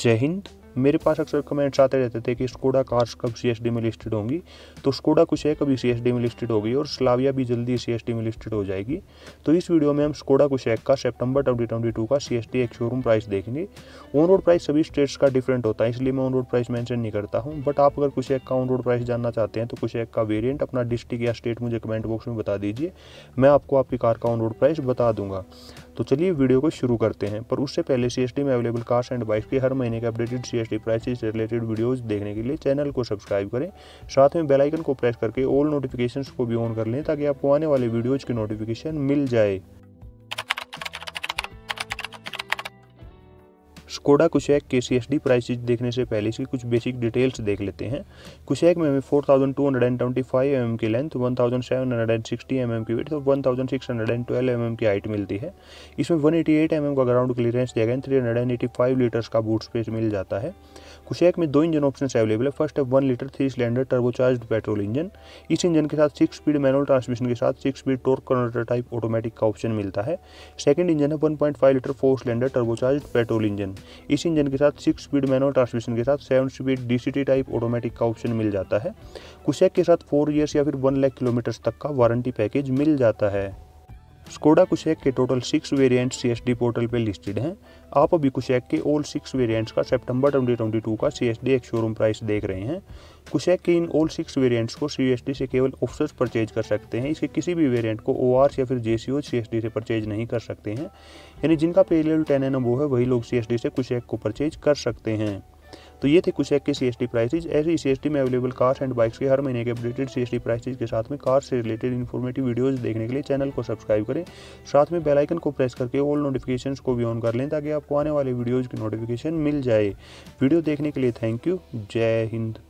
जय हिंद मेरे पास अक्सर कमेंट्स आते रहते थे कि स्कोडा कार्स कब सी में लिस्टेड होंगी तो स्कोडा कुछ है कभी सी में लिस्टेड होगी और स्लाविया भी जल्दी सी में लिस्टेड हो जाएगी तो इस वीडियो में हम स्कोडा कुछ का ट्वेंटी ट्वेंटी टू का सी एस एक शोरूम प्राइस देखेंगे ऑन रोड प्राइस सभी स्टेट्स का डिफरेंट होता है इसलिए मैं ऑन रोड प्राइस मैंशन नहीं करता हूँ बट आप अगर कुछ का ऑन रोड प्राइस जानना चाहते हैं तो कुछ का वेरियंट अपना डिस्ट्रिक्ट या स्टेट मुझे कमेंट बॉक्स में बता दीजिए मैं आपको आपकी कार का ऑन रोड प्राइस बता दूंगा तो चलिए वीडियो को शुरू करते हैं पर उससे पहले सी में अवेलेबल कार्स एंड बाइक के हर महीने के अपडेटेड सी एस प्राइसेस से रिलेटेड वीडियोज़ देखने के लिए चैनल को सब्सक्राइब करें साथ में बेलाइकन को प्रेस करके ऑल नोटिफिकेशन को भी ऑन कर लें ताकि आपको आने वाले वीडियोज़ की नोटिफिकेशन मिल जाए स्कोडा कुशैक के सी एस डी प्राइसेज देखने से पहले इसकी कुछ बेसिक डिटेल्स देख लेते हैं कुशैक में हमें four thousand two hundred and twenty five M M की length one thousand seven hundred and sixty M M की वेट और one thousand six hundred and twelve M M की हाइट मिलती है इसमें one eighty eight M M का ground clearance दिया गया three hundred and eighty five litres का बूट स्पेस मिल जाता है कुशैक में दो इंजन ऑप्शन अवेलेबल है फर्स्ट है one litre three cylinder turbocharge petrol engine इस इंजन के साथ सिक्स स्पीड मैनुअल ट्रांसमिशन के साथ six speed torque converter type automatic का ऑप्शन मिलता है सेकंड इंजन है five litre four cylinder turbocharge petrol engine इस इंजन के साथ सिक्स स्पीड मैनुअल ट्रांसमिशन के साथ seven speed DCT type automatic का ऑप्शन मिल जाता है कुशैक के साथ फोर ईयर्स या फिर वन लाख किलोमीटर्स तक का वारंटी पैकेज मिल जाता है स्कोडा कुशैक के total six S CSD portal पर लिस्टेड हैं आप अभी कुशैक के ऑल सिक्स वेरिएंट्स का सितंबर 2022 का सीएसडी एक शोरूम प्राइस देख रहे हैं कुशैक के इन ऑल सिक्स वेरिएंट्स को सीएसडी से केवल ऑफिस परचेज कर सकते हैं इसके किसी भी वेरिएंट को ओ या फिर जे डी से परचेज नहीं कर सकते हैं यानी जिनका पेरियल टेन एन वो है वही लोग डी से कुशैक को परचेज कर सकते हैं तो ये थे कुछ एक के सी एस टी प्राइसेज ऐसे सी एस टी में अवेलेबल कार्स एंड बाइक्स के हर महीने के updated C S T prices के साथ में कार से रिलेटेड इन्फॉर्मेटिव वीडियोस देखने के लिए चैनल को सब्सक्राइब करें साथ में बेल आइकन को प्रेस करके ऑल नोटिफिकेशन को भी ऑन कर लें ताकि आपको आने वाले वीडियोज़ की नोटिफिकेशन मिल जाए वीडियो देखने के लिए थैंक यू जय हिंद